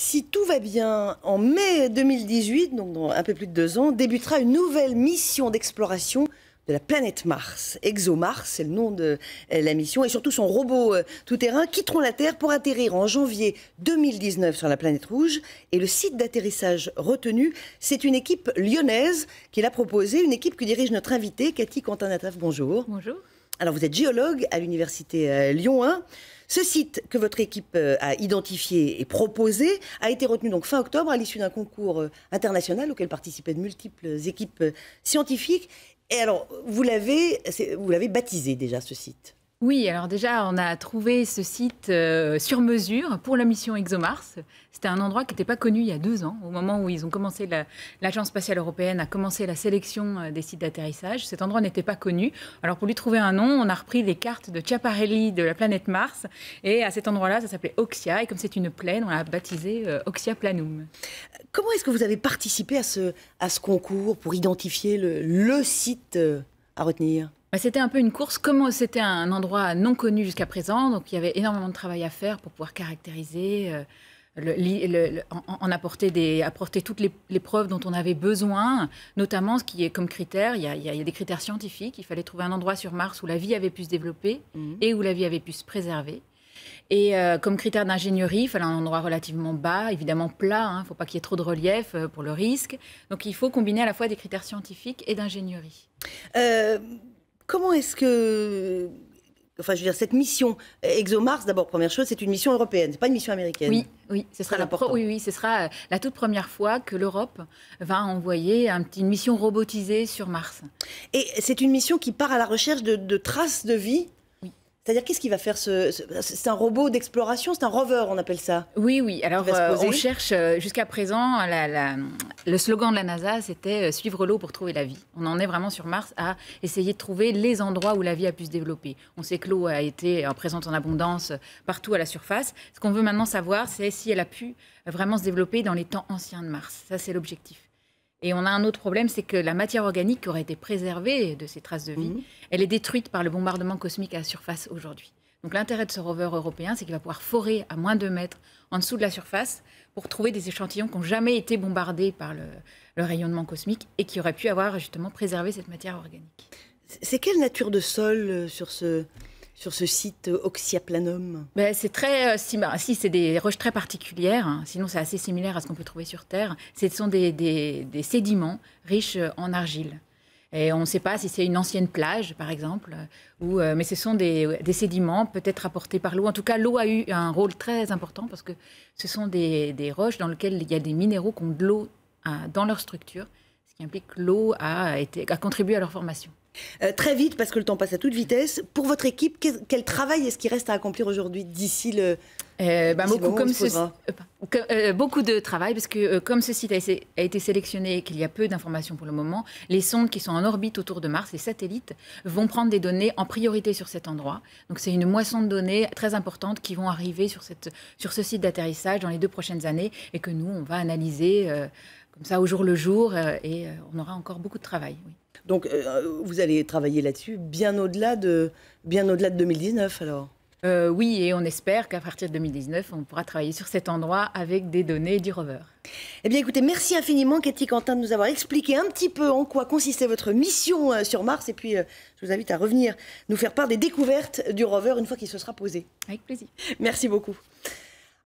Si tout va bien, en mai 2018, donc dans un peu plus de deux ans, débutera une nouvelle mission d'exploration de la planète Mars. ExoMars, c'est le nom de euh, la mission, et surtout son robot euh, tout-terrain quitteront la Terre pour atterrir en janvier 2019 sur la planète rouge. Et le site d'atterrissage retenu, c'est une équipe lyonnaise qui l'a proposé, une équipe que dirige notre invitée, Cathy quentin Bonjour. Bonjour. Alors vous êtes géologue à l'université euh, Lyon 1. Ce site que votre équipe euh, a identifié et proposé a été retenu donc fin octobre à l'issue d'un concours euh, international auquel participaient de multiples équipes scientifiques. Et alors, vous l'avez, vous l'avez baptisé déjà ce site oui, alors déjà, on a trouvé ce site euh, sur mesure pour la mission ExoMars. C'était un endroit qui n'était pas connu il y a deux ans, au moment où ils ont commencé l'Agence spatiale européenne a commencé la sélection euh, des sites d'atterrissage. Cet endroit n'était pas connu. Alors pour lui trouver un nom, on a repris les cartes de Chiaparelli de la planète Mars. Et à cet endroit-là, ça s'appelait Oxia. Et comme c'est une plaine, on l'a baptisé euh, Oxia Planum. Comment est-ce que vous avez participé à ce, concours pour identifier le site à retenir bah, c'était un peu une course. Comment euh, c'était un endroit non connu jusqu'à présent, donc il y avait énormément de travail à faire pour pouvoir caractériser. Euh, le, en, apporter, des, apporter toutes les, preuves dont on avait besoin, notamment ce qui est comme critère, il y, a, des critères scientifiques, il fallait trouver un endroit sur Mars où la vie avait pu se développer mhm. et où la vie avait pu se préserver. Et euh, comme critère d'ingénierie, il fallait un endroit relativement bas, évidemment plat, il hein, ne faut pas qu'il y ait trop de relief pour le risque. Donc il faut combiner à la fois des critères scientifiques et d'ingénierie. Euh, Comment est-ce que enfin je veux dire cette mission ExoMars d'abord première chose c'est une mission européenne c'est pas une mission américaine oui oui ce sera la oui oui ce sera euh, la toute première fois que l'Europe va envoyer une mission robotisée sur Mars et c'est une mission qui part à la recherche de traces de vie c'est-à-dire, qu'est-ce qu'il va faire ce. C'est un robot d'exploration, c'est un rover, on appelle ça Oui, oui. Alors, euh, on cherche euh, jusqu'à présent, le slogan de la NASA, c'était euh, suivre l'eau pour trouver la vie. On en est vraiment sur Mars à essayer de trouver les endroits où la vie a pu se développer. On sait que l'eau a été présente en abondance partout à la surface. Ce qu'on veut maintenant savoir, c'est si elle a pu vraiment se développer dans les temps anciens de Mars. Ça, c'est l'objectif. Et on a un autre problème, c'est que la matière organique qui aurait été préservée de ces traces de vie, mhm. elle est détruite par le bombardement cosmique à la surface aujourd'hui. Donc l'intérêt de ce rover européen, c'est qu'il va pouvoir forer à moins de mètres en dessous de la surface pour trouver des échantillons qui n'ont jamais été bombardés par le, rayonnement cosmique et qui auraient pu avoir justement préservé cette matière organique. C'est quelle nature de sol euh, sur ce sur ce site euh, Oxiaplanum ben, C'est très. Euh, ben, si, c'est des roches très particulières, hein. sinon c'est assez similaire à ce qu'on peut trouver sur Terre. Ce sont des, sédiments riches euh, en argile. Et on ne sait pas si c'est une ancienne plage, par exemple, ou, mais ce sont des, sédiments peut-être apportés par l'eau. En tout cas, l'eau a eu un rôle très important parce que ce sont des, des roches dans lesquelles il y a des minéraux qui ont de l'eau hein, dans leur structure qui implique que l'eau a, été, a contribué à leur formation. Euh, très vite, parce que le temps passe à toute vitesse. Pour votre équipe, quel, travail est-ce qui reste à accomplir aujourd'hui d'ici le... Euh, bah, beaucoup, comme euh, beaucoup de travail, parce que comme ce site a, été sélectionné et qu'il y a peu d'informations pour le moment, les sondes qui sont en orbite autour de Mars, les satellites, vont prendre des données en priorité sur cet endroit. Donc c'est une moisson de données très importante qui vont arriver sur, cette, sur ce site d'atterrissage dans les deux prochaines années et que nous, on va analyser comme ça au jour le jour euh, et euh, on aura encore beaucoup de travail. Oui. Donc euh, vous allez travailler là-dessus bien au-delà de, bien au -delà de 2019 alors oui, et on espère qu'à partir de 2019, on pourra travailler sur cet endroit avec des données du rover. Eh bien écoutez, merci infiniment Cathy Quentin de nous avoir expliqué un petit peu en quoi consistait votre mission sur Mars. Et puis je vous invite à revenir nous faire part des découvertes du rover une fois qu'il se sera posé. Avec plaisir. Merci beaucoup.